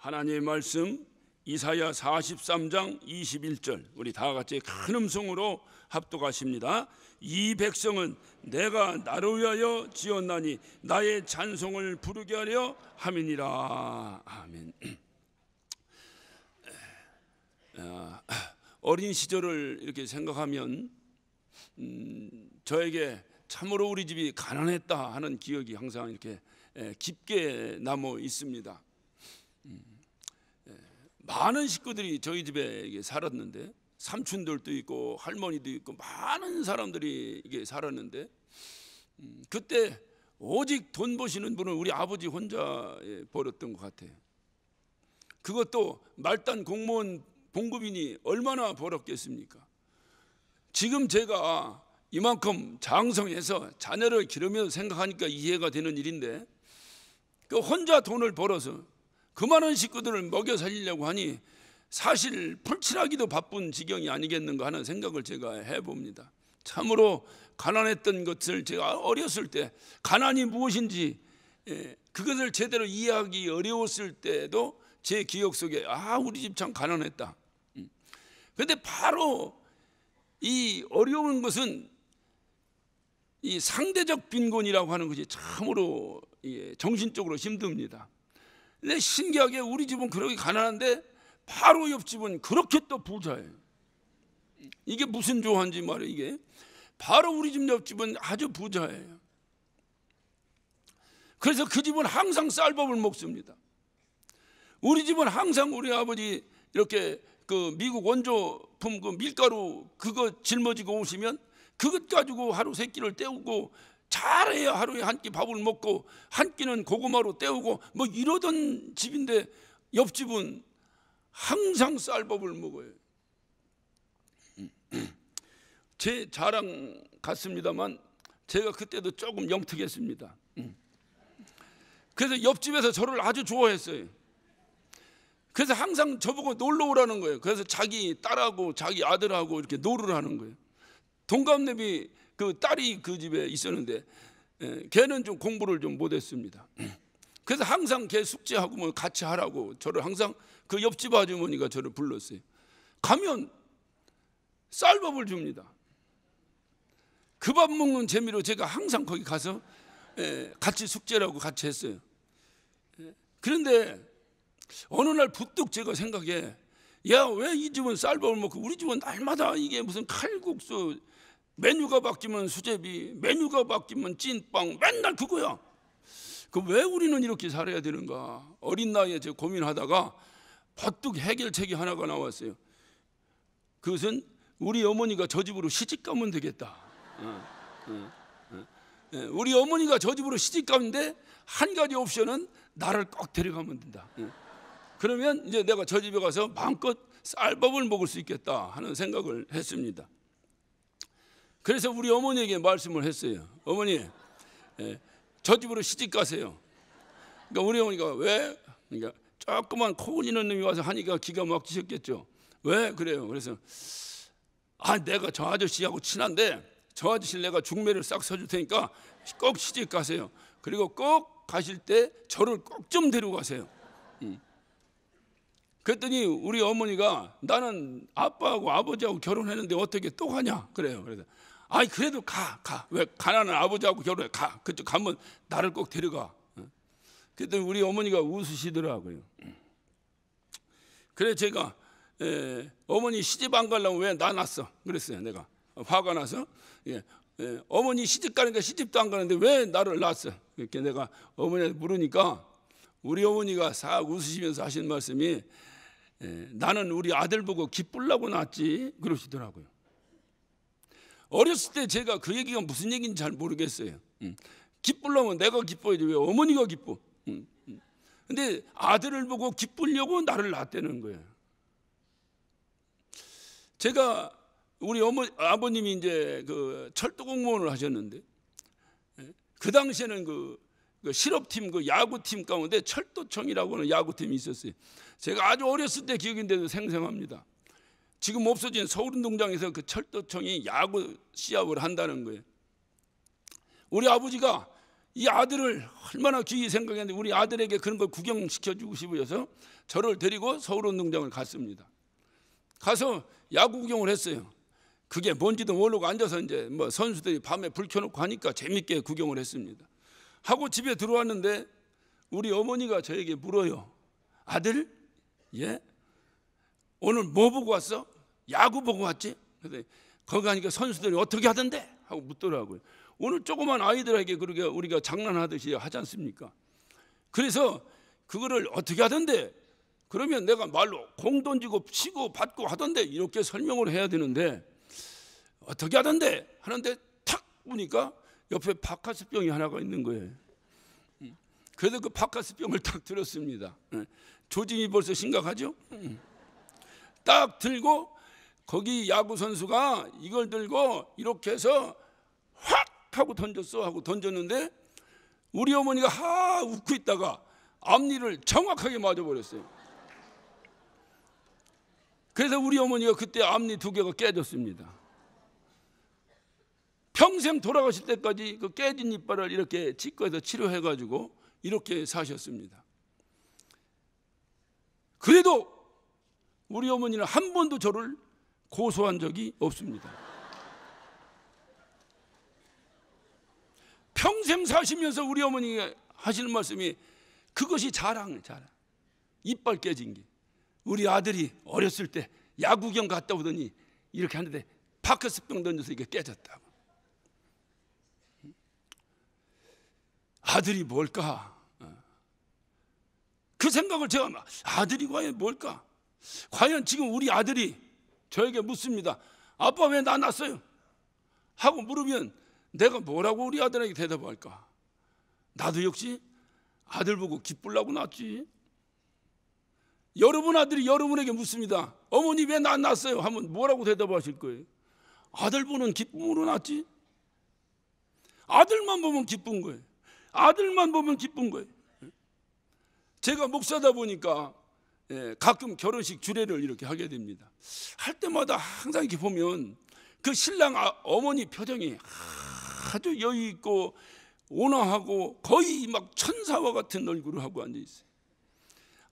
하나님의 말씀 이사야 43장 21절 우리 다 같이 큰 음성으로 합독하십니다. 이 백성은 내가 나로 위하여 지었나니 나의 찬송을 부르게 하려 함이니라. 아멘. 아, 어린 시절을 이렇게 생각하면 음, 저에게 참으로 우리 집이 가난했다 하는 기억이 항상 이렇게 깊게 남아 있습니다. 음. 많은 식구들이 저희 집에 살았는데 삼촌들도 있고 할머니도 있고 많은 사람들이 이게 살았는데 음, 그때 오직 돈 버시는 분은 우리 아버지 혼자 버렸던 것 같아요. 그것도 말단 공무원 봉급인이 얼마나 벌었겠습니까? 지금 제가 이만큼 장성해서 자녀를 기르면 생각하니까 이해가 되는 일인데 그 혼자 돈을 벌어서 그 많은 식구들을 먹여 살리려고 하니 사실 풀칠하기도 바쁜 지경이 아니겠는가 하는 생각을 제가 해봅니다. 참으로 가난했던 것을 제가 어렸을 때 가난이 무엇인지 예, 그것을 제대로 이해하기 어려웠을 때도 제 기억 속에 아 우리 집 참 가난했다. 그런데 음. 바로 이 어려운 것은 이 상대적 빈곤이라고 하는 것이 참으로 예, 정신적으로 힘듭니다. 내 신기하게 우리 집은 그렇게 가난한데 바로 옆집은 그렇게 또 부자예요. 이게 무슨 조화인지 말이에요, 이게. 바로 우리 집 옆집은 아주 부자예요. 그래서 그 집은 항상 쌀밥을 먹습니다. 우리 집은 항상 우리 아버지 이렇게 그 미국 원조품 그 밀가루 그거 짊어지고 오시면 그것 가지고 하루 세 끼를 때우고 잘해야 하루에 한 끼 밥을 먹고 한 끼는 고구마로 때우고 뭐 이러던 집인데 옆집은 항상 쌀밥을 먹어요. 제 자랑 같습니다만 제가 그때도 조금 영특했습니다. 그래서 옆집에서 저를 아주 좋아했어요. 그래서 항상 저보고 놀러 오라는 거예요. 그래서 자기 딸하고 자기 아들하고 이렇게 놀으라는 거예요. 동갑내비 그 딸이 그 집에 있었는데 예, 걔는 좀 공부를 좀 못했습니다. 그래서 항상 걔 숙제하고 뭐 같이 하라고 저를 항상 그 옆집 아주머니가 저를 불렀어요. 가면 쌀밥을 줍니다. 그 밥 먹는 재미로 제가 항상 거기 가서 예, 같이 숙제라고 같이 했어요. 예, 그런데 어느 날 부뚝 제가 생각해야 왜 이 집은 쌀밥을 먹고 우리 집은 날마다 이게 무슨 칼국수 메뉴가 바뀌면 수제비, 메뉴가 바뀌면 찐빵, 맨날 그거야. 그왜 우리는 이렇게 살아야 되는가? 어린 나이에 제가 고민하다가 버뚝 해결책이 하나가 나왔어요. 그것은 우리 어머니가 저 집으로 시집 가면 되겠다. 어, 어, 어. 예, 우리 어머니가 저 집으로 시집 가는데 한 가지 옵션은 나를 꼭 데려가면 된다. 예. 그러면 이제 내가 저 집에 가서 마음껏 쌀밥을 먹을 수 있겠다 하는 생각을 했습니다. 그래서 우리 어머니에게 말씀을 했어요. 어머니, 예, 저 집으로 시집 가세요. 그러니까 우리 어머니가 왜? 그러니까 조그만 코골니는 놈이 와서 하니까 기가 막히셨겠죠. 왜 그래요? 그래서 아 내가 저 아저씨하고 친한데 저 아저씨 내가 중매를 싹 서줄 테니까 꼭 시집 가세요. 그리고 꼭 가실 때 저를 꼭 좀데리고가세요 음. 그랬더니 우리 어머니가 나는 아빠하고 아버지하고 결혼했는데 어떻게 또 가냐 그래요. 그래서 아이 그래도 가, 가. 왜 가난한 아버지하고 결혼해? 가. 그쪽 가면 나를 꼭 데려가. 그랬더니 우리 어머니가 웃으시더라고요. 그래 제가 에, 예, 어머니 시집 안 가려면 왜나 났어? 그랬어요 내가 화가 나서 예, 예, 어머니 시집 가니까 시집도 안 가는데 왜 나를 낳았어? 이렇게 내가 어머니한테 물으니까 우리 어머니가 싹 웃으시면서 하신 말씀이 에, 예, 나는 우리 아들 보고 기쁠라고 낳았지 그러시더라고요. 어렸을 때 제가 그 얘기가 무슨 얘기인지 잘 모르겠어요. 음. 기쁠려면 내가 기뻐야지 왜 어머니가 기뻐? 음, 음. 근데 아들을 보고 기쁘려고 나를 낳았다는 거예요. 제가 우리 어머 아버님이 이제 그 철도 공무원을 하셨는데 예, 그 당시에는 그, 그 실업팀 그 야구팀 가운데 철도청이라고 하는 야구팀이 있었어요. 제가 아주 어렸을 때 기억인데도 생생합니다. 지금 없어진 서울운동장에서 그 철도청이 야구 시합을 한다는 거예요. 우리 아버지가 이 아들을 얼마나 귀히 생각했는데 우리 아들에게 그런 걸 구경시켜주고 싶어서 저를 데리고 서울운동장을 갔습니다. 가서 야구 구경을 했어요. 그게 뭔지도 모르고 앉아서 이제 뭐 선수들이 밤에 불 켜놓고 하니까 재밌게 구경을 했습니다. 하고 집에 들어왔는데 우리 어머니가 저에게 물어요. 아들? 예? 오늘 뭐 보고 왔어? 야구 보고 왔지? 근데 거기 가니까 선수들이 어떻게 하던데? 하고 묻더라고요. 오늘 조그만 아이들에게 그렇게 우리가 장난하듯이 하지 않습니까? 그래서 그거를 어떻게 하던데? 그러면 내가 말로 공 던지고 치고 받고 하던데 이렇게 설명을 해야 되는데 어떻게 하던데 하는데 탁 보니까 옆에 박카스병이 하나가 있는 거예요. 그래서 그 박카스병을 딱 들었습니다. 네. 조짐이 벌써 심각하죠? 음. 딱 들고 거기 야구 선수가 이걸 들고 이렇게 해서 확 하고 던졌어 하고 던졌는데 우리 어머니가 하 웃고 있다가 앞니를 정확하게 맞아버렸어요. 그래서 우리 어머니가 그때 앞니 두 개가 깨졌습니다. 평생 돌아가실 때까지 그 깨진 이빨을 이렇게 치과에서 치료해가지고 이렇게 사셨습니다. 그래도 우리 어머니는 한 번도 저를 고소한 적이 없습니다. 평생 사시면서 우리 어머니가 하시는 말씀이 그것이 자랑 자랑. 이빨 깨진 게. 우리 아들이 어렸을 때 야구경 갔다 오더니 이렇게 하는데 파크스병 던져서 이게 깨졌다고. 아들이 뭘까? 어. 그 생각을 제가 아들이 과연 뭘까? 과연 지금 우리 아들이 저에게 묻습니다. 아빠 왜나 낳았어요? 하고 물으면 내가 뭐라고 우리 아들에게 대답할까? 나도 역시 아들 보고 기쁠라고 낳았지. 여러분 아들이 여러분에게 묻습니다. 어머니 왜나 낳았어요? 하면 뭐라고 대답하실 거예요? 아들 보는 기쁨으로 낳았지. 아들만 보면 기쁜 거예요. 아들만 보면 기쁜 거예요. 제가 목사다 보니까 예, 가끔 결혼식 주례를 이렇게 하게 됩니다. 할 때마다 항상 이렇게 보면 그 신랑 아, 어머니 표정이 아주 여유 있고 온화하고 거의 막 천사와 같은 얼굴을 하고 앉아 있어요.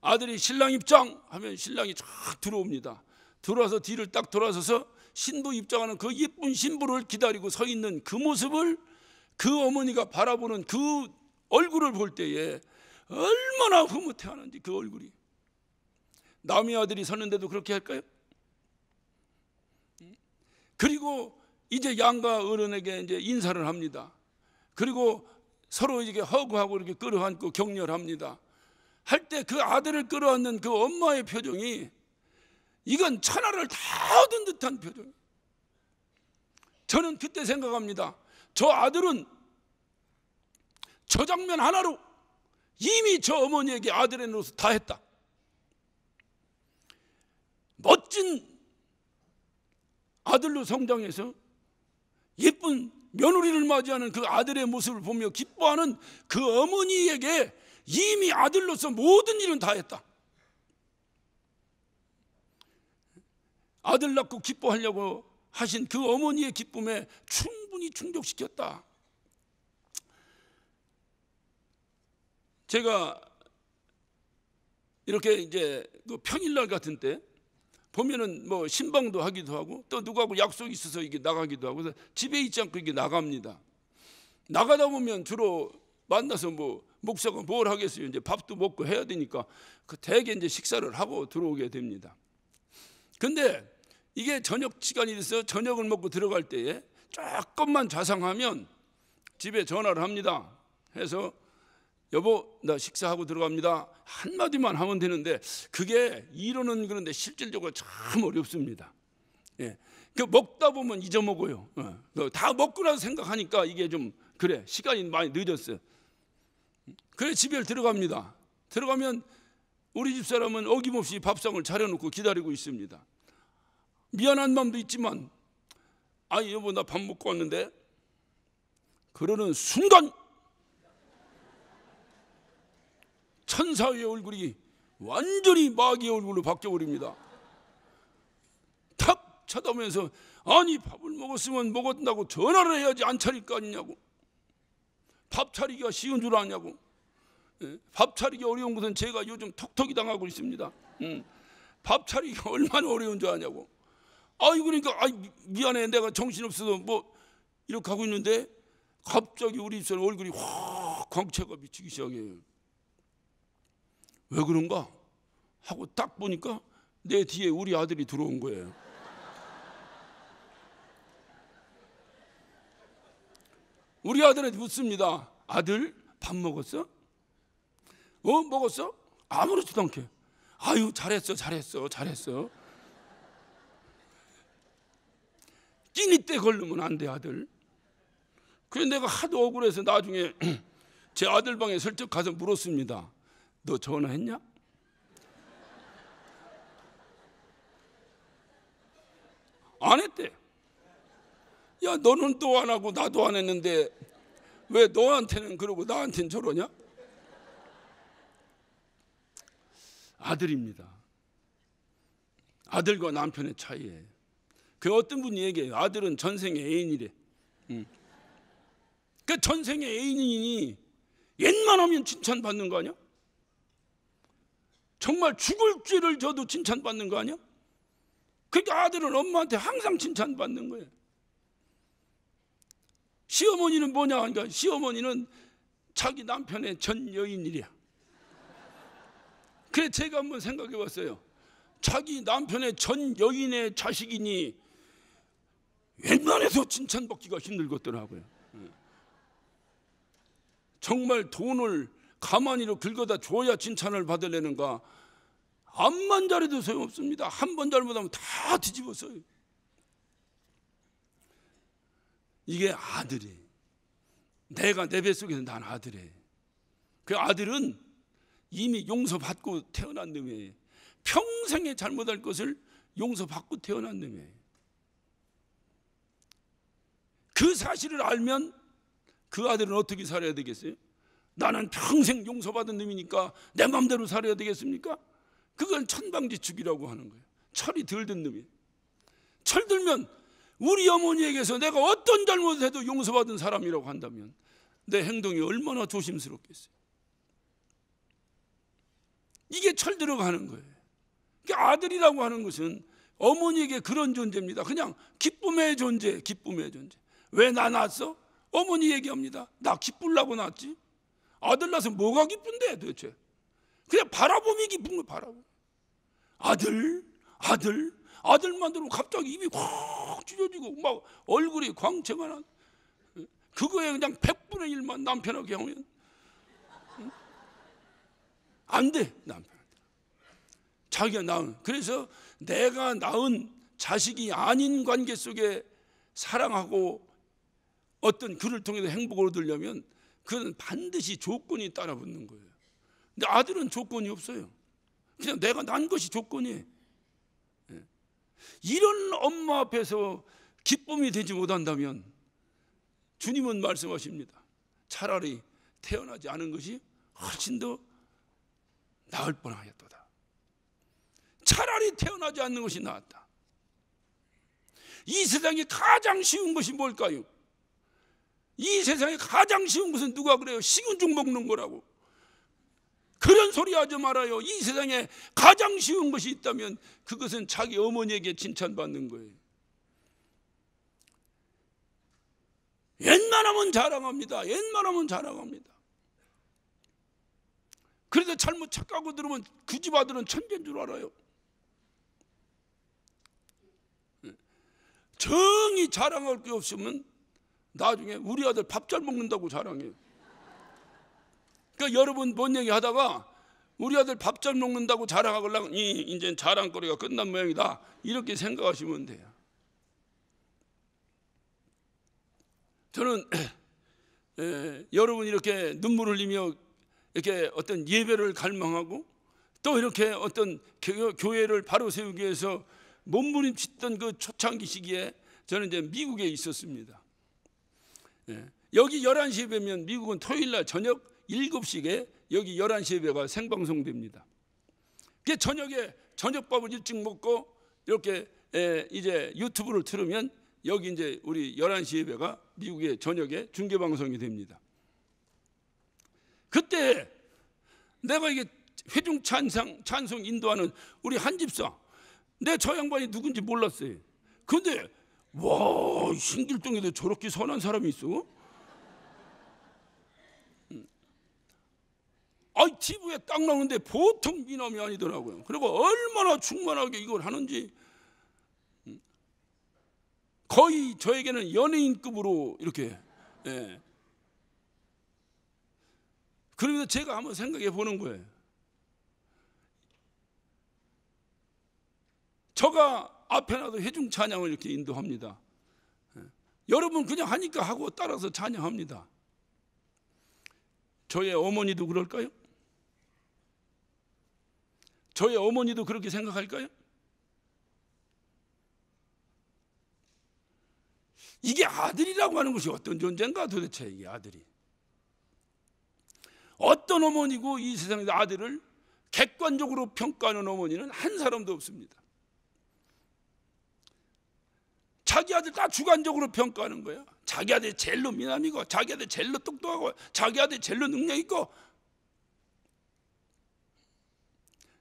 아들이 신랑 입장 하면 신랑이 쫙 들어옵니다. 들어와서 뒤를 딱 돌아서서 신부 입장하는 그 예쁜 신부를 기다리고 서 있는 그 모습을 그 어머니가 바라보는 그 얼굴을 볼 때에 얼마나 흐뭇해하는지 그 얼굴이 남의 아들이 샀는데도 그렇게 할까요? 그리고 이제 양과 어른에게 이제 인사를 합니다. 그리고 서로 이게 허구하고 이렇게 끌어안고 격렬합니다. 할 때 그 아들을 끌어안는 그 엄마의 표정이 이건 천하를 다 얻은 듯한 표정. 저는 그때 생각합니다. 저 아들은 저 장면 하나로 이미 저 어머니에게 아들의 노릇 다 했다. 멋진 아들로 성장해서 예쁜 며느리를 맞이하는 그 아들의 모습을 보며 기뻐하는 그 어머니에게 이미 아들로서 모든 일은 다 했다. 아들 낳고 기뻐하려고 하신 그 어머니의 기쁨에 충분히 충족시켰다. 제가 이렇게 이제 그 평일날 같은 때 보면은 뭐 신방도 하기도 하고 또 누구하고 약속이 있어서 이게 나가기도 하고 집에 있지 않고 이게 나갑니다. 나가다 보면 주로 만나서 뭐 목사가 뭘 하겠어요? 이제 밥도 먹고 해야 되니까 그 대개 이제 식사를 하고 들어오게 됩니다. 근데 이게 저녁 시간이 돼서 저녁을 먹고 들어갈 때에 조금만 자상하면 집에 전화를 합니다. 해서 여보 나 식사하고 들어갑니다 한마디만 하면 되는데 그게 이론은 그런데 실질적으로 참 어렵습니다 예. 그 먹다 보면 잊어먹어요 어. 다 먹고 나서 생각하니까 이게 좀 그래 시간이 많이 늦었어요 그래 집에 들어갑니다 들어가면 우리 집사람은 어김없이 밥상을 차려놓고 기다리고 있습니다 미안한 마음도 있지만 아 여보 나 밥 먹고 왔는데 그러는 순간 천사의 얼굴이 완전히 마귀의 얼굴로 바뀌어버립니다. 탁 쳐다보면서 아니 밥을 먹었으면 먹었다고 전화를 해야지 안 차릴 거 아니냐고. 밥 차리기가 쉬운 줄 아냐고. 예, 밥 차리기 어려운 것은 제가 요즘 톡톡이 당하고 있습니다. 음, 밥 차리기가 얼마나 어려운 줄 아냐고. 아이 그러니까 아이 미안해 내가 정신 없어서 뭐 이렇게 하고 있는데 갑자기 우리 입술 얼굴이 확 광채가 비치기 시작해요. 왜 그런가? 하고 딱 보니까 내 뒤에 우리 아들이 들어온 거예요. 우리 아들한테 묻습니다. 아들 밥 먹었어? 어 먹었어? 아무렇지도 않게. 아유 잘했어 잘했어 잘했어. 끼니 때 걸리면 안돼 아들. 그래서 내가 하도 억울해서 나중에 제 아들 방에 슬쩍 가서 물었습니다. 너 전화했냐? 안 했대. 야, 너는 또 안 하고 나도 안 했는데 왜 너한테는 그러고 나한테는 저러냐? 아들입니다. 아들과 남편의 차이에 그 어떤 분이 얘기해요. 아들은 전생의 애인이래. 응. 그 전생의 애인이니 웬만하면 칭찬받는 거 아니야? 정말 죽을 죄를 져도 칭찬받는 거 아니야? 그러니까 아들은 엄마한테 항상 칭찬받는 거예요. 시어머니는 뭐냐 하니까 시어머니는 자기 남편의 전 여인이랴. 그래 제가 한번 생각해 봤어요. 자기 남편의 전 여인의 자식이니 웬만해서 칭찬받기가 힘들겠더라고요. 예. 정말 돈을 가만히로 긁어다 줘야 칭찬을 받으려는가? 암만 잘해도 소용없습니다. 한 번 잘못하면 다 뒤집어서요. 이게 아들이. 내가 내 뱃속에서 난 아들이. 그 아들은 이미 용서받고 태어난 놈이에요. 평생에 잘못할 것을 용서받고 태어난 놈이에요. 그 사실을 알면 그 아들은 어떻게 살아야 되겠어요? 나는 평생 용서받은 놈이니까 내 마음대로 살아야 되겠습니까? 그건 천방지축이라고 하는 거예요. 철이 들든 놈이. 철 들면 우리 어머니에게서 내가 어떤 잘못을 해도 용서받은 사람이라고 한다면 내 행동이 얼마나 조심스럽겠어요. 이게 철 들어가는 거예요. 그러니까 아들이라고 하는 것은 어머니에게 그런 존재입니다. 그냥 기쁨의 존재, 기쁨의 존재. 왜 나 낳았어? 어머니 얘기합니다. 나기쁠라고 낳았지. 아들 낳아서 뭐가 기쁜데 도대체? 그냥 바라보이 기쁜 거 바라보. 아들, 아들, 아들만 들으면 갑자기 입이 확 찢어지고 막 얼굴이 광채만한 그거에 그냥 100분의 1만 남편하게 하면 안 돼, 남편. 자기가 낳은. 그래서 내가 낳은 자식이 아닌 관계 속에 사랑하고 어떤 그를 통해서 행복을 얻으려면 그건 반드시 조건이 따라붙는 거예요. 근데 아들은 조건이 없어요. 그냥 내가 난 것이 조건이에요. 예. 이런 엄마 앞에서 기쁨이 되지 못한다면 주님은 말씀하십니다. 차라리 태어나지 않은 것이 훨씬 더 나을 뻔하였도다. 차라리 태어나지 않는 것이 나았다. 이 세상에 가장 쉬운 것이 뭘까요? 이 세상에 가장 쉬운 것은 누가 그래요? 식은 죽 먹는 거라고. 그런 소리 하지 말아요. 이 세상에 가장 쉬운 것이 있다면 그것은 자기 어머니에게 칭찬받는 거예요. 옛만하면 자랑합니다. 옛만하면 자랑합니다. 그래서 잘못 착각하고 들으면 그 집 아들은 천재인 줄 알아요. 예. 정이 자랑할 게 없으면 나중에 우리 아들 밥 잘 먹는다고 자랑해요. 그러니까 여러분 뭔 얘기 하다가 우리 아들 밥 잘 먹는다고 자랑하려고 이 이제 자랑거리가 끝난 모양이다. 이렇게 생각하시면 돼요. 저는 에, 여러분 이렇게 눈물 흘리며 이렇게 어떤 예배를 갈망하고 또 이렇게 어떤 교, 회를 바로 세우기 위해서 몸부림쳤던 그 초창기 시기에 저는 이제 미국에 있었습니다. 예. 여기 11시 예배면 미국은 토요일 날 저녁 7시에 여기 11시 예배가 생방송됩니다. 그게 저녁에 저녁밥을 일찍 먹고 이렇게 예, 이제 유튜브를 틀으면 여기 이제 우리 11시 예배가 미국의 저녁에 중계 방송이 됩니다. 그때 내가 이게 회중 찬상 찬송 인도하는 우리 한 집사 내 저 양반이 누군지 몰랐어요. 근데 와 신길동에도 저렇게 선한 사람이 있어? 음. 아이 TV에 딱 나오는데 보통 미남이 아니더라고요. 그리고 얼마나 충만하게 이걸 하는지 음. 거의 저에게는 연예인급으로 이렇게 예. 그러면서 제가 한번 생각해 보는 거예요. 저가 앞에 나도 회중 찬양을 이렇게 인도합니다. 예. 여러분 그냥 하니까 하고 따라서 찬양합니다. 저의 어머니도 그럴까요? 저의 어머니도 그렇게 생각할까요? 이게 아들이라고 하는 것이 어떤 존재인가 도대체 이게 아들이 어떤 어머니고 이 세상에서 아들을 객관적으로 평가하는 어머니는 한 사람도 없습니다 자기 아들 다 주관적으로 평가하는 거야. 자기 아들 젤로 미남이고, 자기 아들 젤로 똑똑하고, 자기 아들 젤로 능력 있고.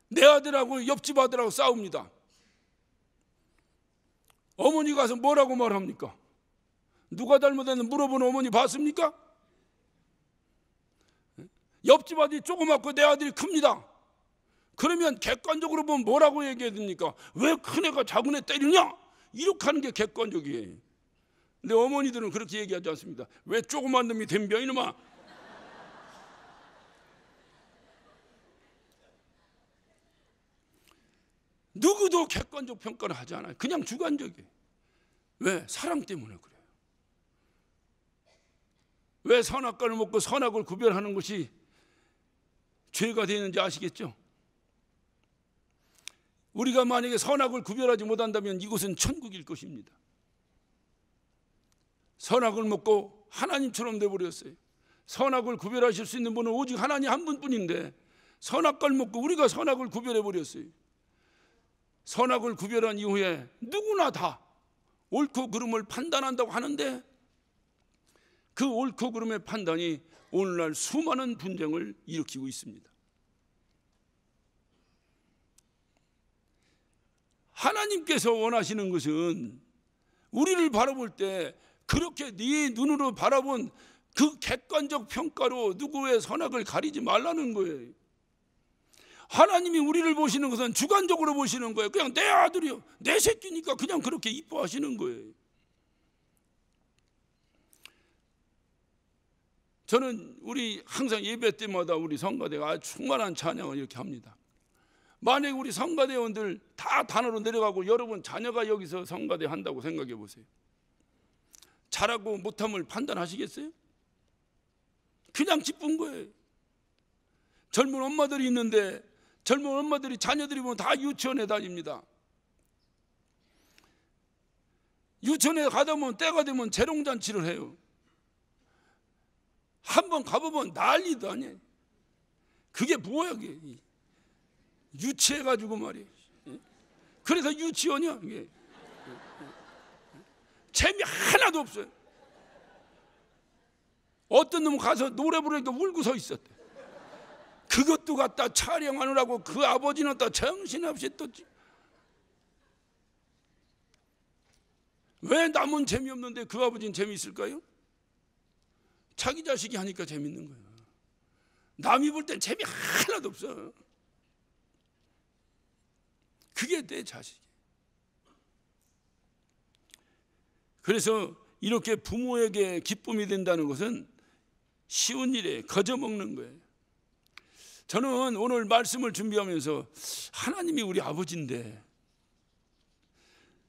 내 아들하고 옆집 아들하고 싸웁니다. 어머니 가서 뭐라고 말합니까? 누가 잘못했는 물어보는 어머니 봤습니까? 옆집 아들이 조그맣고 내 아들이 큽니다. 그러면 객관적으로 보면 뭐라고 얘기해야 됩니까? 왜 큰애가 작은애 때리냐? 이렇게 하는 게 객관적이에요. 근데 어머니들은 그렇게 얘기하지 않습니다. 왜 조그만 놈이 덤벼 이놈아. 누구도 객관적 평가를 하지 않아요. 그냥 주관적이에요. 왜? 사랑 때문에 그래요. 왜 선악과를 먹고 선악을 구별하는 것이 죄가 되는지 아시겠죠? 우리가 만약에 선악을 구별하지 못한다면 이곳은 천국일 것입니다. 선악을 먹고 하나님처럼 돼버렸어요. 선악을 구별하실 수 있는 분은 오직 하나님 한 분뿐인데 선악을 먹고 우리가 선악을 구별해 버렸어요. 선악을 구별한 이후에 누구나 다 옳고 그름을 판단한다고 하는데 그 옳고 그름의 판단이 오늘날 수많은 분쟁을 일으키고 있습니다. 하나님께서 원하시는 것은 우리를 바라볼 때 그렇게 네 눈으로 바라본 그 객관적 평가로 누구의 선악을 가리지 말라는 거예요. 하나님이 우리를 보시는 것은 주관적으로 보시는 거예요. 그냥 내 아들이요. 내 새끼니까 그냥 그렇게 이뻐하시는 거예요. 저는 우리 항상 예배 때마다 우리 성가대가 아, 충만한 찬양을 이렇게 합니다. 만약 우리 성가대원들 다 단어로 내려가고 여러분 자녀가 여기서 성가대 한다고 생각해 보세요. 잘하고 못함을 판단하시겠어요? 그냥 기쁜 거예요. 젊은 엄마들이 있는데 젊은 엄마들이 자녀들이 보면 다 유치원에 다닙니다. 유치원에 가다 보면 때가 되면 재롱잔치를 해요. 한 번 가보면 난리도 아니에요. 그게 뭐야, 그게. 유치해가지고 말이에요. 예? 그래서 유치원이야. 이게. 예. 예. 재미 하나도 없어요. 어떤 놈 가서 노래 부르니까 울고 서 있었대. 그것도 갖다 촬영하느라고 그 아버지는 또 정신없이 또. 왜 남은 재미없는데 그 아버지는 재미있을까요? 자기 자식이 하니까 재밌는 거예 남이 볼 땐 재미 하나도 없어요. 그게 내 자식이에요. 그래서 이렇게 부모에게 기쁨이 된다는 것은 쉬운 일에 거저먹는 거예요. 저는 오늘 말씀을 준비하면서 하나님이 우리 아버지인데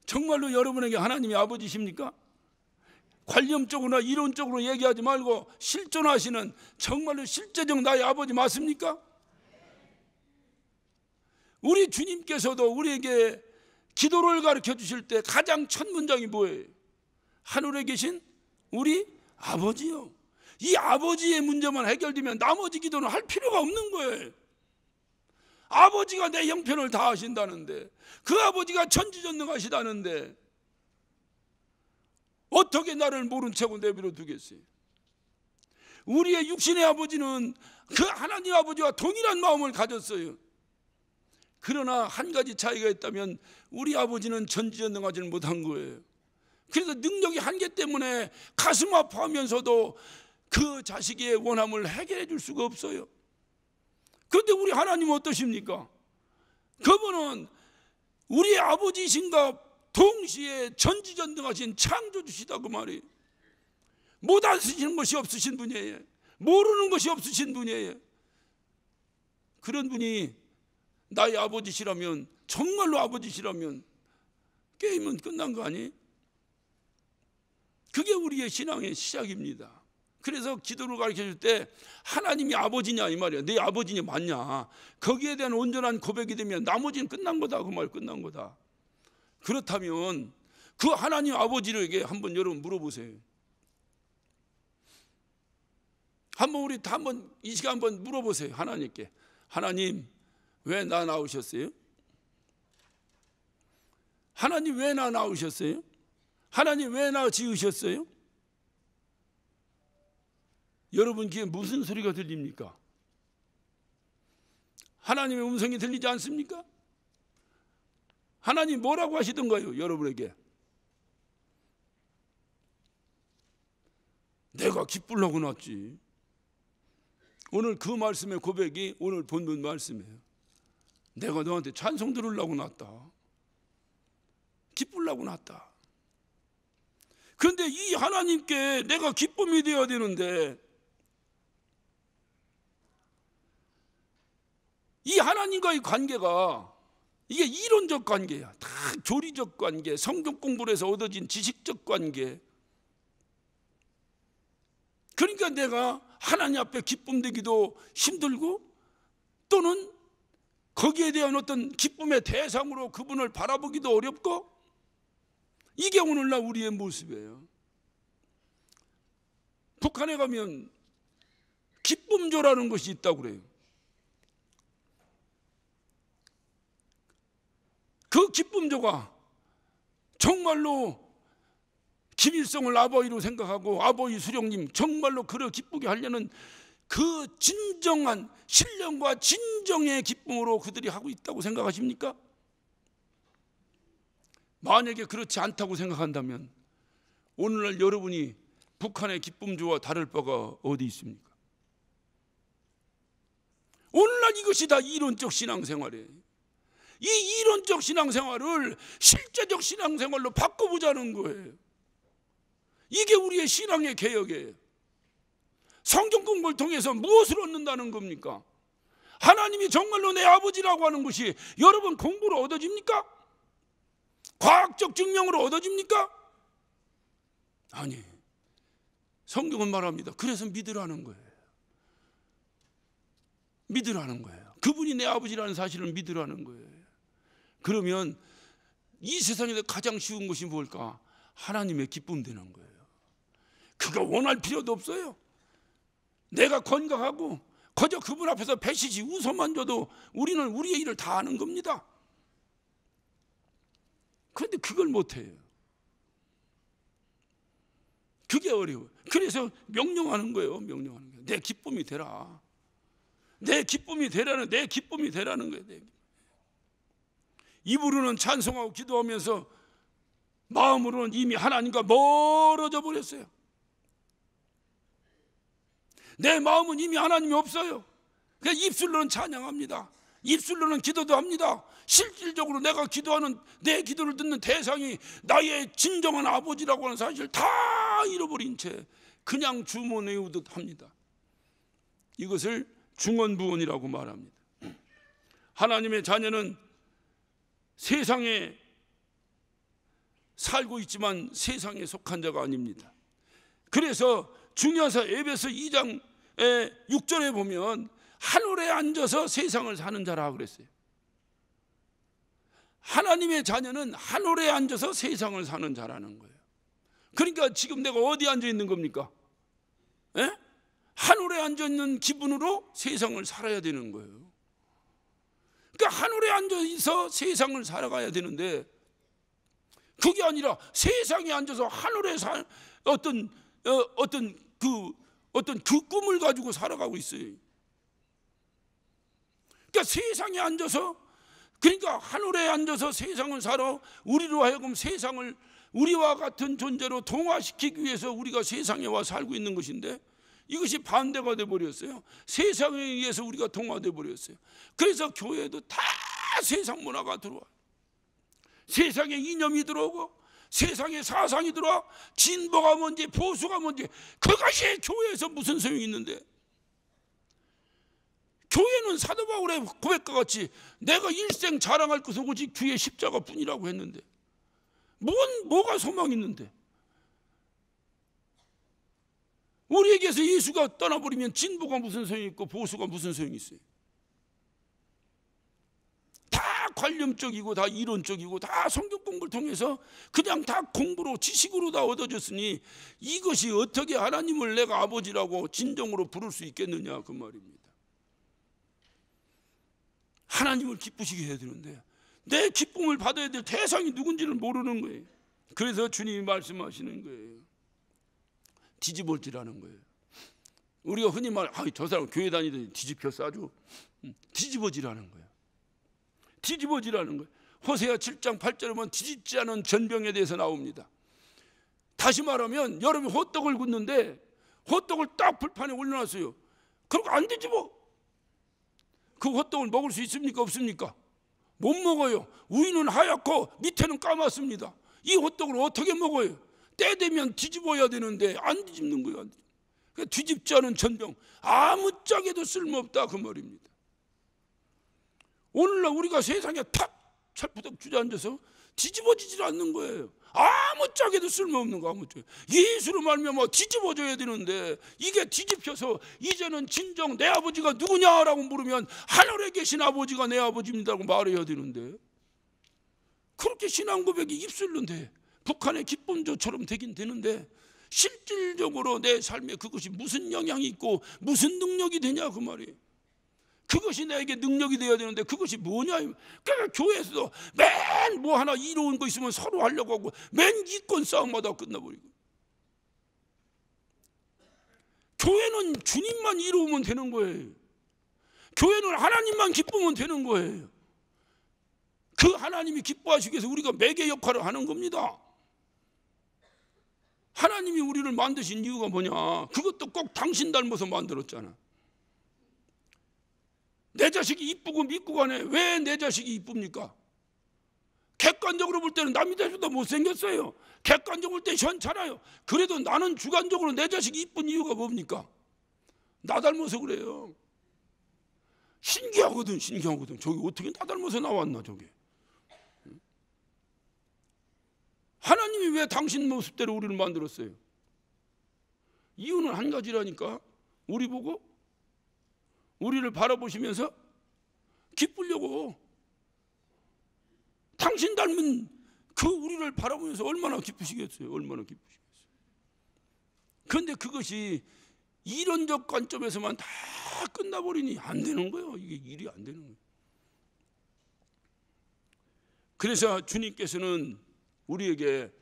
정말로 여러분에게 하나님이 아버지십니까? 관념적으로나 이론적으로 얘기하지 말고 실존하시는 정말로 실제적 나의 아버지 맞습니까? 우리 주님께서도 우리에게 기도를 가르쳐 주실 때 가장 첫 문장이 뭐예요? 하늘에 계신 우리 아버지요. 이 아버지의 문제만 해결되면 나머지 기도는 할 필요가 없는 거예요. 아버지가 내 형편을 다 하신다는데, 그 아버지가 천지전능하시다는데, 어떻게 나를 모른 채고 내버려 두겠어요? 우리의 육신의 아버지는 그 하나님 아버지와 동일한 마음을 가졌어요. 그러나 한 가지 차이가 있다면 우리 아버지는 전지전능하지 못한 거예요. 그래서 능력이 한계 때문에 가슴 아파하면서도 그 자식의 원함을 해결해 줄 수가 없어요. 그런데 우리 하나님 어떠십니까? 그분은 우리 아버지신가 동시에 전지전능하신 창조주시다고 말이 못하시는 것이 없으신 분이에요. 모르는 것이 없으신 분이에요. 그런 분이 나의 아버지시라면 정말로 아버지시라면 게임은 끝난 거 아니? 그게 우리의 신앙의 시작입니다. 그래서 기도를 가르쳐 줄때 하나님이 아버지냐 이 말이야. 네 아버지냐 맞냐. 거기에 대한 온전한 고백이 되면 나머지는 끝난 거다 그 말 끝난 거다. 그렇다면 그 하나님 아버지에게 한번 여러분 물어보세요. 한번 우리 다 한번 이 시간 한번 물어보세요 하나님께. 하나님 왜나 나오셨어요? 하나님 왜 나 나오셨어요? 하나님 왜 나 지으셨어요? 여러분 귀에 무슨 소리가 들립니까? 하나님의 음성이 들리지 않습니까? 하나님 뭐라고 하시던가요, 여러분에게? 내가 기쁘려고 났지. 오늘 그 말씀의 고백이 오늘 본문 말씀이에요. 내가 너한테 찬송 들으려고 났다. 기쁘려고 났다. 그런데 이 하나님께 내가 기쁨이 되어야 되는데 이 하나님과의 관계가 이게 이론적 관계야. 다조리적 관계, 성경 공부를 해서 얻어진 지식적 관계. 그러니까 내가 하나님 앞에 기쁨 되기도 힘들고 또는 거기에 대한 어떤 기쁨의 대상으로 그분을 바라보기도 어렵고 이게 오늘날 우리의 모습이에요. 북한에 가면 기쁨조라는 것이 있다고 그래요. 그 기쁨조가 정말로 김일성을 아버지로 생각하고 아버지 수령님 정말로 그를 기쁘게 하려는 그 진정한 신령과 진정의 기쁨으로 그들이 하고 있다고 생각하십니까? 만약에 그렇지 않다고 생각한다면 오늘날 여러분이 북한의 기쁨주와 다를 바가 어디 있습니까? 오늘날 이것이 다 이론적 신앙생활이에요. 이 이론적 신앙생활을 실제적 신앙생활로 바꿔보자는 거예요. 이게 우리의 신앙의 개혁이에요. 성경 공부를 통해서 무엇을 얻는다는 겁니까? 하나님이 정말로 내 아버지라고 하는 것이 여러분 공부로 얻어집니까? 과학적 증명으로 얻어집니까? 아니. 성경은 말합니다. 그래서 믿으라는 거예요. 믿으라는 거예요. 그분이 내 아버지라는 사실을 믿으라는 거예요. 그러면 이 세상에서 가장 쉬운 것이 뭘까? 하나님의 기쁨 되는 거예요. 그가 원할 필요도 없어요. 내가 건강하고 거저 그분 앞에서 배시지 웃어만 줘도 우리는 우리의 일을 다 하는 겁니다. 그런데 그걸 못해요. 그게 어려워요. 그래서 명령하는 거예요. 명령하는 거예요. 내 기쁨이 되라. 내 기쁨이 되라는 내 기쁨이 되라는 거예요. 입으로는 찬송하고 기도하면서 마음으로는 이미 하나님과 멀어져 버렸어요. 내 마음은 이미 하나님이 없어요. 그냥 입술로는 찬양합니다. 입술로는 기도도 합니다. 실질적으로 내가 기도하는 내 기도를 듣는 대상이 나의 진정한 아버지라고 하는 사실을 다 잃어버린 채 그냥 주문에오듯 합니다. 이것을 중언부언이라고 말합니다. 하나님의 자녀는 세상에 살고 있지만 세상에 속한 자가 아닙니다. 그래서 중요한사 에베소 2장 6절에 예, 보면 하늘에 앉아서 세상을 사는 자라 그랬어요. 하나님의 자녀는 하늘에 앉아서 세상을 사는 자라는 거예요. 그러니까 지금 내가 어디 앉아 있는 겁니까? 예? 에? 하늘에 앉아 있는 기분으로 세상을 살아야 되는 거예요. 그러니까 하늘에 앉아 있어 세상을 살아가야 되는데 그게 아니라 세상에 앉아서 하늘에 살 어떤 어, 어떤 그 어떤 그 꿈을 가지고 살아가고 있어요. 그러니까 세상에 앉아서 그러니까 하늘에 앉아서 세상을 살아 우리로 하여금 세상을 우리와 같은 존재로 동화시키기 위해서 우리가 세상에 와 살고 있는 것인데 이것이 반대가 돼 버렸어요. 세상에 의해서 우리가 동화돼 버렸어요. 그래서 교회도 다 세상 문화가 들어와. 세상의 이념이 들어오고 세상에 사상이 들어 진보가 뭔지 보수가 뭔지 그것이 교회에서 무슨 소용이 있는데 교회는 사도 바울의 고백과 같이 내가 일생 자랑할 것은 오직 주의 십자가뿐이라고 했는데 뭔 뭐가 소망이 있는데 우리에게서 예수가 떠나버리면 진보가 무슨 소용이 있고 보수가 무슨 소용이 있어요 관념적이고 다 이론적이고 다 성경 공부를 통해서 그냥 다 공부로 지식으로 다 얻어졌으니 이것이 어떻게 하나님을 내가 아버지라고 진정으로 부를 수 있겠느냐 그 말입니다. 하나님을 기쁘시게 해야 되는데 내 기쁨을 받아야 될 대상이 누군지를 모르는 거예요. 그래서 주님이 말씀하시는 거예요. 뒤집어지라는 거예요. 우리가 흔히 말, 아저 사람 교회 다니더니 뒤집혔어 아주 음, 뒤집어지라는 거예요. 뒤집어지라는 거예요. 호세아 7장 8절에 보면 뒤집지 않은 전병에 대해서 나옵니다. 다시 말하면 여러분 호떡을 굽는데 호떡을 딱 불판에 올려놨어요. 그럼 안 뒤집어. 그 호떡을 먹을 수 있습니까? 없습니까? 못 먹어요. 우는 하얗고 밑에는 까맣습니다. 이 호떡을 어떻게 먹어요? 때 되면 뒤집어야 되는데 안 뒤집는 거예요. 그러니까 뒤집지 않은 전병 아무짝에도 쓸모없다 그 말입니다. 오늘날 우리가 세상에 탁철부덕 주저앉아서 뒤집어지질 않는 거예요. 아무짝에도 쓸모없는 거아무짝 예수로 말면 뒤집어져야 되는데 이게 뒤집혀서 이제는 진정 내 아버지가 누구냐라고 물으면 하늘에 계신 아버지가 내 아버지입니다라고 말해야 되는데 그렇게 신앙 고백이 입술로 돼 북한의 기쁨조처럼 되긴 되는데 실질적으로 내 삶에 그것이 무슨 영향이 있고 무슨 능력이 되냐 그 말이에요 그것이 나에게 능력이 되어야 되는데 그것이 뭐냐? 그러니까 교회에서도 맨뭐 하나 이로운 거 있으면 서로 하려고 하고 맨 이권 싸움마다 끝나버리고 교회는 주님만 이루면 되는 거예요. 교회는 하나님만 기쁘면 되는 거예요. 그 하나님이 기뻐하시기 위해서 우리가 매개 역할을 하는 겁니다. 하나님이 우리를 만드신 이유가 뭐냐? 그것도 꼭 당신 닮아서 만들었잖아. 내 자식이 이쁘고 미 믿고 가네. 왜 내 자식이 이쁩니까? 객관적으로 볼 때는 남이 대식도 못생겼어요. 객관적으로 볼때 현찰아요. 그래도 나는 주관적으로 내 자식이 이쁜 이유가 뭡니까? 나 닮아서 그래요. 신기하거든, 신기하거든. 저기 어떻게 나 닮아서 나왔나, 저게. 하나님이 왜 당신 모습대로 우리를 만들었어요? 이유는 한 가지라니까. 우리 보고 우리를 바라보시면서 기쁘려고 당신 닮은 그 우리를 바라보면서 얼마나 기쁘시겠어요? 얼마나 기쁘시겠어요? 그런데 그것이 이론적 관점에서만 다 끝나버리니 안 되는 거예요. 이게 일이 안 되는 거예요. 그래서 주님께서는 우리에게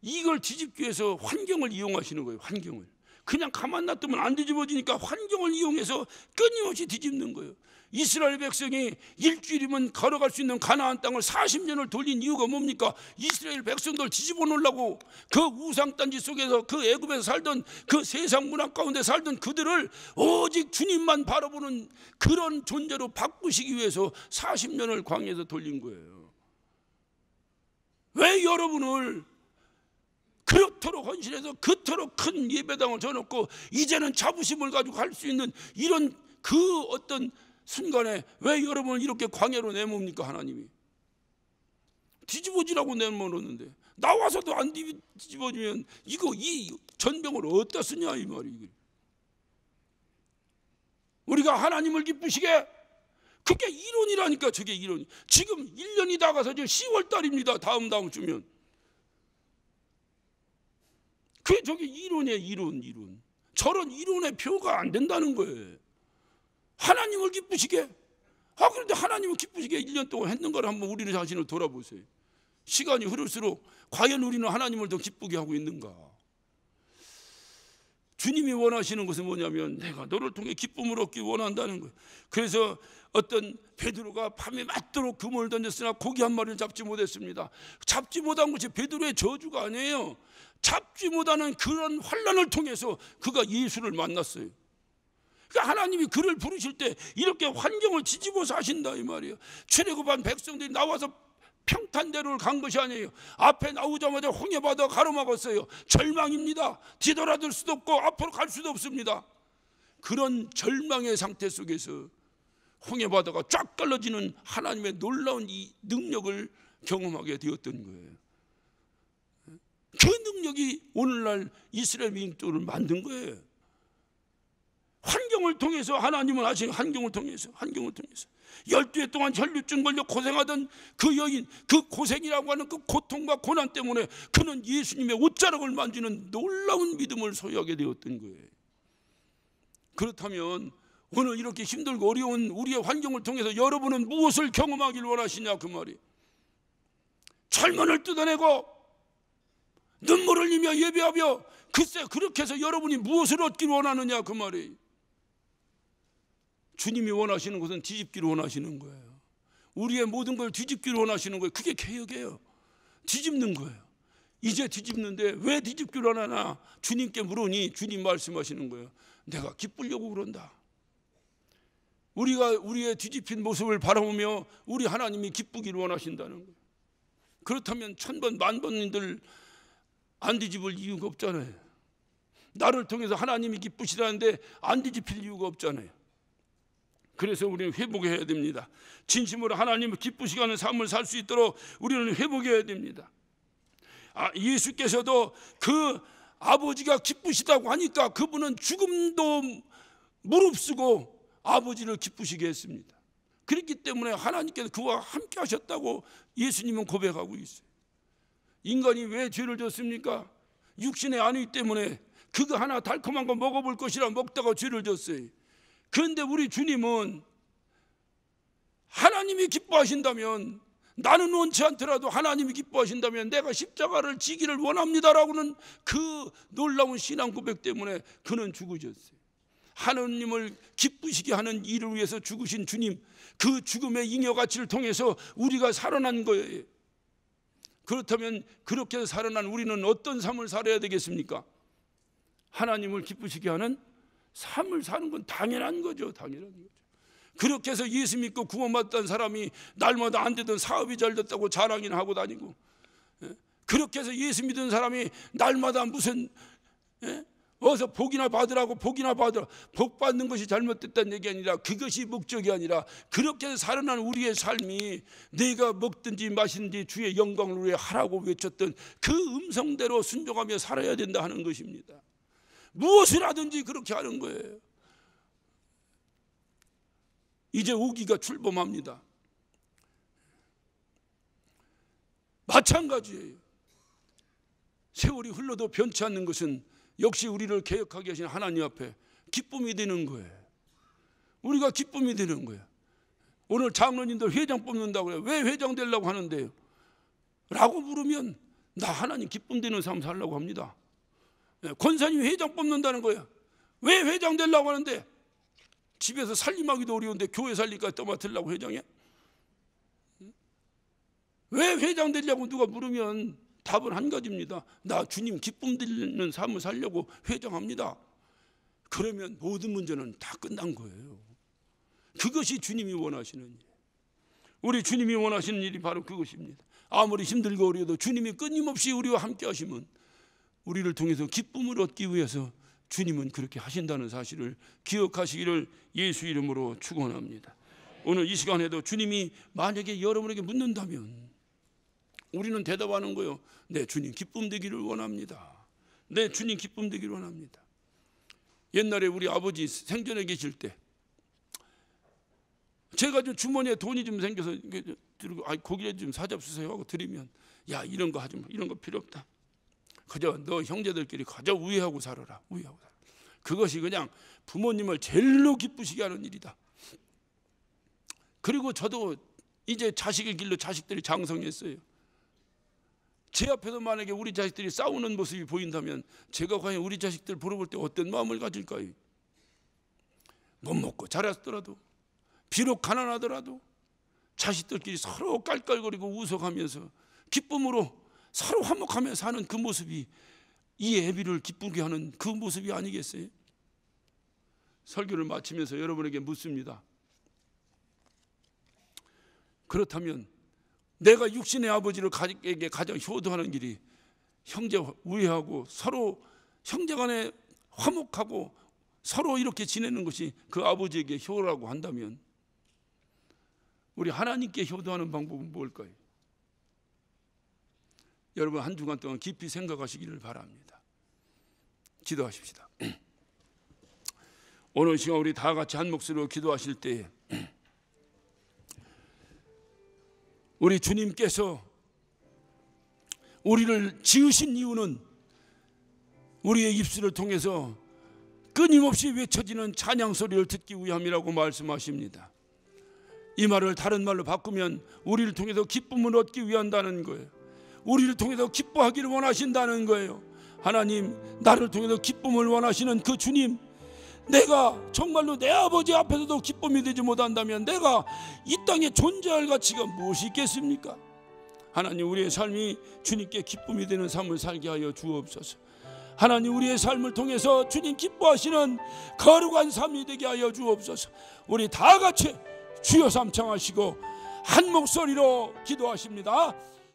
이걸 뒤집기 위해서 환경을 이용하시는 거예요. 환경을. 그냥 가만 놔두면 안 뒤집어지니까 환경을 이용해서 끊임없이 뒤집는 거예요. 이스라엘 백성이 일주일이면 걸어갈 수 있는 가나안 땅을 40년을 돌린 이유가 뭡니까? 이스라엘 백성들 뒤집어 놓으려고 그 우상단지 속에서 그 애굽에서 살던 그 세상 문화 가운데 살던 그들을 오직 주님만 바라보는 그런 존재로 바꾸시기 위해서 40년을 광야에서 돌린 거예요. 왜 여러분을 그렇도록 헌신해서 그토록 큰 예배당을 져놓고 이제는 자부심을 가지고 할수 있는 이런 그 어떤 순간에 왜 여러분을 이렇게 광야로 내모입니까 하나님이 뒤집어지라고 내모는데 나와서도 안 뒤집어지면 이거 이 전병을 어디다 쓰냐 이 말이 우리가 하나님을 기쁘시게 그게 이론이라니까 저게 이론 이 지금 1년이 다 가서 지금 10월 달입니다 다음 다음 주면 그게 저게 이론이에요, 이론, 이론. 저런 이론의 표가 안 된다는 거예요. 하나님을 기쁘시게. 아, 그런데 하나님을 기쁘시게 1년 동안 했는 가를 한번 우리 자신을 돌아보세요. 시간이 흐를수록 과연 우리는 하나님을 더 기쁘게 하고 있는가? 주님이 원하시는 것은 뭐냐면 내가 너를 통해 기쁨을 얻기 원한다는 거예요. 그래서 어떤 베드로가 밤에 맞도록 그물을 던졌으나 고기 한 마리를 잡지 못했습니다. 잡지 못한 것이 베드로의 저주가 아니에요. 잡지 못하는 그런 환란을 통해서 그가 예수를 만났어요. 그러니까 하나님이 그를 부르실 때 이렇게 환경을 뒤집어서 하신다 이 말이에요. 출애굽한 백성들이 나와서 평탄대로를 간 것이 아니에요. 앞에 나오자마자 홍해바다 가로막았어요. 절망입니다. 뒤돌아들 수도 없고 앞으로 갈 수도 없습니다. 그런 절망의 상태 속에서 홍해바다가 쫙 갈라지는 하나님의 놀라운 이 능력을 경험하게 되었던 거예요. 그 능력이 오늘날 이스라엘 민족을 만든 거예요. 환경을 통해서 하나님은 아직 환경을 통해서 환경을 통해서 열두 해 동안 혈류증 걸려 고생하던 그 여인 그 고생이라고 하는 그 고통과 고난 때문에 그는 예수님의 옷자락을 만지는 놀라운 믿음을 소유하게 되었던 거예요. 그렇다면 오늘 이렇게 힘들고 어려운 우리의 환경을 통해서 여러분은 무엇을 경험하길 원하시냐 그 말이. 철문을 뜯어내고 눈물을 흘리며 예배하며 글쎄 그렇게 해서 여러분이 무엇을 얻길 원하느냐 그 말이 주님이 원하시는 것은 뒤집기를 원하시는 거예요 우리의 모든 걸 뒤집기를 원하시는 거예요 그게 개혁이에요 뒤집는 거예요 이제 뒤집는데 왜 뒤집기를 원하나 주님께 물으니 주님 말씀하시는 거예요 내가 기쁘려고 그런다 우리가 우리의 뒤집힌 모습을 바라보며 우리 하나님이 기쁘기를 원하신다는 거예요 그렇다면 천번 만번님들 안 뒤집을 이유가 없잖아요. 나를 통해서 하나님이 기쁘시다는데 안 뒤집힐 이유가 없잖아요. 그래서 우리는 회복해야 됩니다. 진심으로 하나님을 기쁘시게 하는 삶을 살 수 있도록 우리는 회복해야 됩니다. 아, 예수께서도 그 아버지가 기쁘시다고 하니까 그분은 죽음도 무릅쓰고 아버지를 기쁘시게 했습니다. 그렇기 때문에 하나님께서 그와 함께 하셨다고 예수님은 고백하고 있어요. 인간이 왜 죄를 졌습니까? 육신의 안위 때문에 그거 하나 달콤한 거 먹어볼 것이라 먹다가 죄를 졌어요. 그런데 우리 주님은 하나님이 기뻐하신다면 나는 원치 않더라도 하나님이 기뻐하신다면 내가 십자가를 지기를 원합니다라고는 그 놀라운 신앙 고백 때문에 그는 죽으셨어요. 하느님을 기쁘시게 하는 일을 위해서 죽으신 주님, 그 죽음의 잉여 가치를 통해서 우리가 살아난 거예요. 그렇다면 그렇게 살아난 우리는 어떤 삶을 살아야 되겠습니까? 하나님을 기쁘시게 하는 삶을 사는 건 당연한 거죠. 당연한 거죠. 그렇게 해서 예수 믿고 구원받던 사람이 날마다 안 되던 사업이 잘 됐다고 자랑이나 하고 다니고 예? 그렇게 해서 예수 믿은 사람이 날마다 무슨 예? 어서 복이나 받으라고 복이나 받으라. 복 받는 것이 잘못됐다는 얘기 아니라 그것이 목적이 아니라 그렇게 살아난 우리의 삶이 내가 먹든지 마신지 주의 영광을 위해 하라고 외쳤던 그 음성대로 순종하며 살아야 된다 하는 것입니다. 무엇을 하든지 그렇게 하는 거예요. 이제 우기가 출범합니다. 마찬가지예요. 세월이 흘러도 변치 않는 것은 역시 우리를 개혁하게 하신 하나님 앞에 기쁨이 되는 거예요. 우리가 기쁨이 되는 거예요. 오늘 장로님들 회장 뽑는다고 해요. 왜 회장 되려고 하는데요? 라고 물으면 나 하나님 기쁨 되는 삶 살라고 합니다. 예, 권사님 회장 뽑는다는 거예요. 왜 회장 되려고 하는데? 집에서 살림하기도 어려운데 교회 살리까 떠맡으려고 회장이야? 왜 회장 되려고 누가 물으면 답은 한 가지입니다. 나 주님 기쁨 드리는 삶을 살려고 회정합니다. 그러면 모든 문제는 다 끝난 거예요. 그것이 주님이 원하시는 일. 우리 주님이 원하시는 일이 바로 그것입니다. 아무리 힘들고 어려도 주님이 끊임없이 우리와 함께 하시면 우리를 통해서 기쁨을 얻기 위해서 주님은 그렇게 하신다는 사실을 기억하시기를 예수 이름으로 축원합니다. 오늘 이 시간에도 주님이 만약에 여러분에게 묻는다면 우리는 대답하는 거요. 네, 주님 기쁨 되기를 원합니다. 네, 주님 기쁨 되기를 원합니다. 옛날에 우리 아버지 생전에 계실 때 제가 좀 주머니에 돈이 좀 생겨서 들고 아 고기 좀 사잡수세요 하고 드리면 야 이런 거 하지 마 이런 거 필요 없다 그저 너 형제들끼리 가져 우애하고 살아라 우애하고 살아 그것이 그냥 부모님을 제일로 기쁘시게 하는 일이다 그리고 저도 이제 자식의 길로 자식들이 장성했어요 제 앞에서 만약에 우리 자식들이 싸우는 모습이 보인다면 제가 과연 우리 자식들 보러 볼 때 어떤 마음을 가질까요? 못 먹고 자랐더라도 비록 가난하더라도 자식들끼리 서로 깔깔거리고 웃어가면서 기쁨으로 서로 화목하며 사는 그 모습이 이 애비를 기쁘게 하는 그 모습이 아니겠어요? 설교를 마치면서 여러분에게 묻습니다. 그렇다면 내가 육신의 아버지를 가족에게 가장 효도하는 길이 형제 우애하고 서로 형제 간에 화목하고 서로 이렇게 지내는 것이 그 아버지에게 효라고 한다면 우리 하나님께 효도하는 방법은 뭘까요? 여러분 한 주간 동안 깊이 생각하시기를 바랍니다. 기도하십시다. 오늘 시간 우리 다 같이 한 목소리로 기도하실 때에 우리 주님께서 우리를 지으신 이유는 우리의 입술을 통해서 끊임없이 외쳐지는 찬양 소리를 듣기 위함이라고 말씀하십니다. 이 말을 다른 말로 바꾸면 우리를 통해서 기쁨을 얻기 위한다는 거예요. 우리를 통해서 기뻐하기를 원하신다는 거예요. 하나님, 나를 통해서 기쁨을 원하시는 그 주님, 내가 정말로 내 아버지 앞에서도 기쁨이 되지 못한다면 내가 이 땅에 존재할 가치가 무엇이 있겠습니까? 하나님 우리의 삶이 주님께 기쁨이 되는 삶을 살게 하여 주옵소서. 하나님 우리의 삶을 통해서 주님 기뻐하시는 거룩한 삶이 되게 하여 주옵소서. 우리 다 같이 주여 삼창하시고 한 목소리로 기도하십니다.